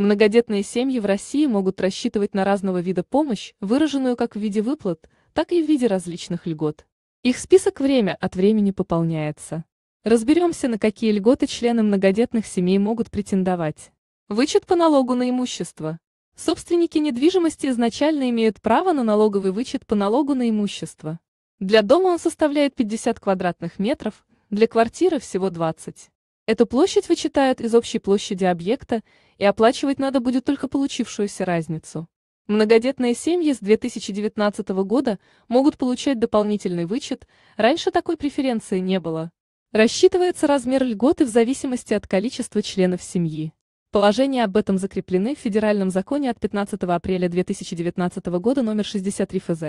Многодетные семьи в России могут рассчитывать на разного вида помощь, выраженную как в виде выплат, так и в виде различных льгот. Их список время от времени пополняется. Разберемся, на какие льготы члены многодетных семей могут претендовать. Вычет по налогу на имущество. Собственники недвижимости изначально имеют право на налоговый вычет по налогу на имущество. Для дома он составляет 50 квадратных метров, для квартиры всего 20. Эту площадь вычитают из общей площади объекта, и оплачивать надо будет только получившуюся разницу. Многодетные семьи с 2019 года могут получать дополнительный вычет, раньше такой преференции не было. Рассчитывается размер льготы в зависимости от количества членов семьи. Положения об этом закреплены в Федеральном законе от 15 апреля 2019 года номер 63 ФЗ,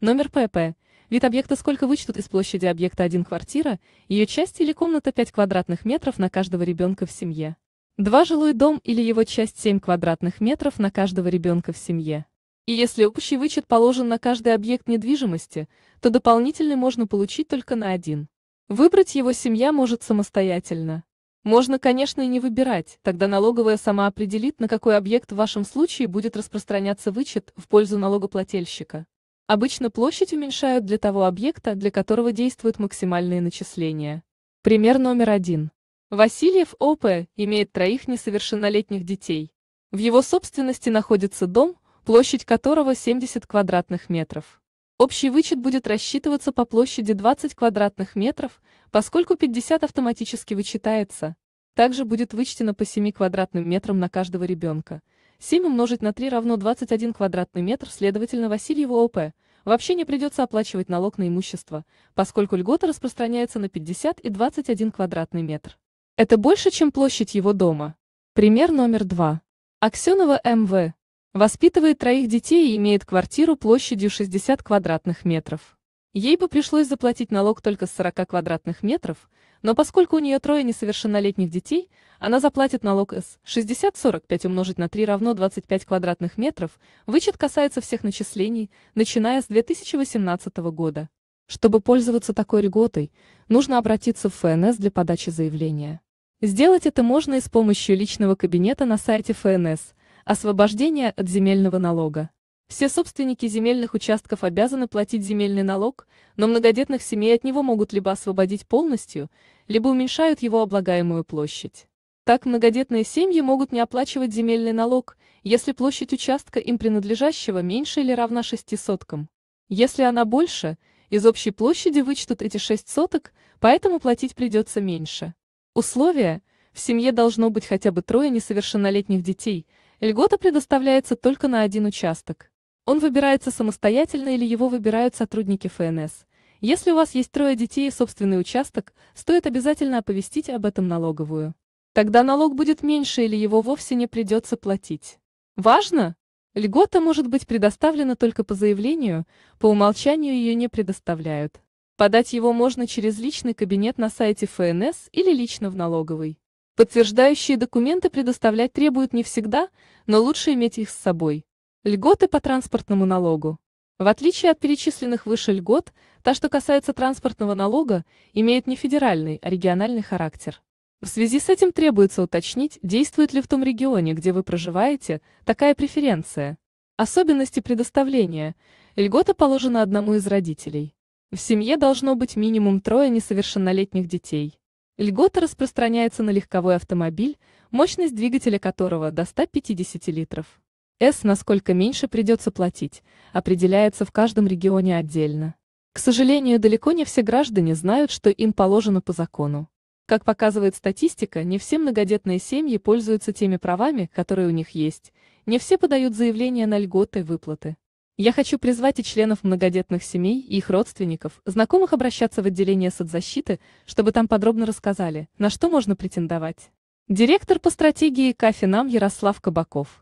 номер ПП, Вид объекта сколько вычтут из площади объекта 1 квартира, ее часть или комната 5 квадратных метров на каждого ребенка в семье. 2 жилой дом или его часть 7 квадратных метров на каждого ребенка в семье. И если общий вычет положен на каждый объект недвижимости, то дополнительный можно получить только на один. Выбрать его семья может самостоятельно. Можно, конечно, и не выбирать, тогда налоговая сама определит, на какой объект в вашем случае будет распространяться вычет в пользу налогоплательщика. Обычно площадь уменьшают для того объекта, для которого действуют максимальные начисления. Пример номер один. Васильев ОП имеет троих несовершеннолетних детей. В его собственности находится дом, площадь которого 70 квадратных метров. Общий вычет будет рассчитываться по площади 20 квадратных метров, поскольку 50 автоматически вычитается. Также будет вычтено по 7 квадратным метрам на каждого ребенка, 7 умножить на 3 равно 21 квадратный метр, следовательно, Васильеву ОП вообще не придется оплачивать налог на имущество, поскольку льгота распространяется на 50 и 21 квадратный метр. Это больше, чем площадь его дома. Пример номер два. Аксенова МВ. Воспитывает троих детей и имеет квартиру площадью 60 квадратных метров. Ей бы пришлось заплатить налог только с 40 квадратных метров, но поскольку у нее трое несовершеннолетних детей, она заплатит налог с 60-45 умножить на 3 равно 25 квадратных метров, вычет касается всех начислений, начиная с 2018 года. Чтобы пользоваться такой льготой, нужно обратиться в ФНС для подачи заявления. Сделать это можно и с помощью личного кабинета на сайте ФНС «Освобождение от земельного налога». Все собственники земельных участков обязаны платить земельный налог, но многодетных семей от него могут либо освободить полностью, либо уменьшают его облагаемую площадь. Так многодетные семьи могут не оплачивать земельный налог, если площадь участка им принадлежащего меньше или равна 6 соткам. Если она больше, из общей площади вычтут эти 6 соток, поэтому платить придется меньше. Условие – в семье должно быть хотя бы трое несовершеннолетних детей, льгота предоставляется только на один участок. Он выбирается самостоятельно или его выбирают сотрудники ФНС. Если у вас есть трое детей и собственный участок, стоит обязательно оповестить об этом налоговую. Тогда налог будет меньше или его вовсе не придется платить. Важно? Льгота может быть предоставлена только по заявлению, по умолчанию ее не предоставляют. Подать его можно через личный кабинет на сайте ФНС или лично в налоговой. Подтверждающие документы предоставлять требуют не всегда, но лучше иметь их с собой. Льготы по транспортному налогу. В отличие от перечисленных выше льгот, та, что касается транспортного налога, имеет не федеральный, а региональный характер. В связи с этим требуется уточнить, действует ли в том регионе, где вы проживаете, такая преференция. Особенности предоставления. Льгота положена одному из родителей. В семье должно быть минимум трое несовершеннолетних детей. Льгота распространяется на легковой автомобиль, мощность двигателя которого до 150 литров. С насколько меньше придется платить, определяется в каждом регионе отдельно. К сожалению, далеко не все граждане знают, что им положено по закону. Как показывает статистика, не все многодетные семьи пользуются теми правами, которые у них есть, не все подают заявления на льготы и выплаты. Я хочу призвать и членов многодетных семей, и их родственников, знакомых обращаться в отделение соцзащиты, чтобы там подробно рассказали, на что можно претендовать. Директор по стратегии Кафинам Ярослав Кабаков.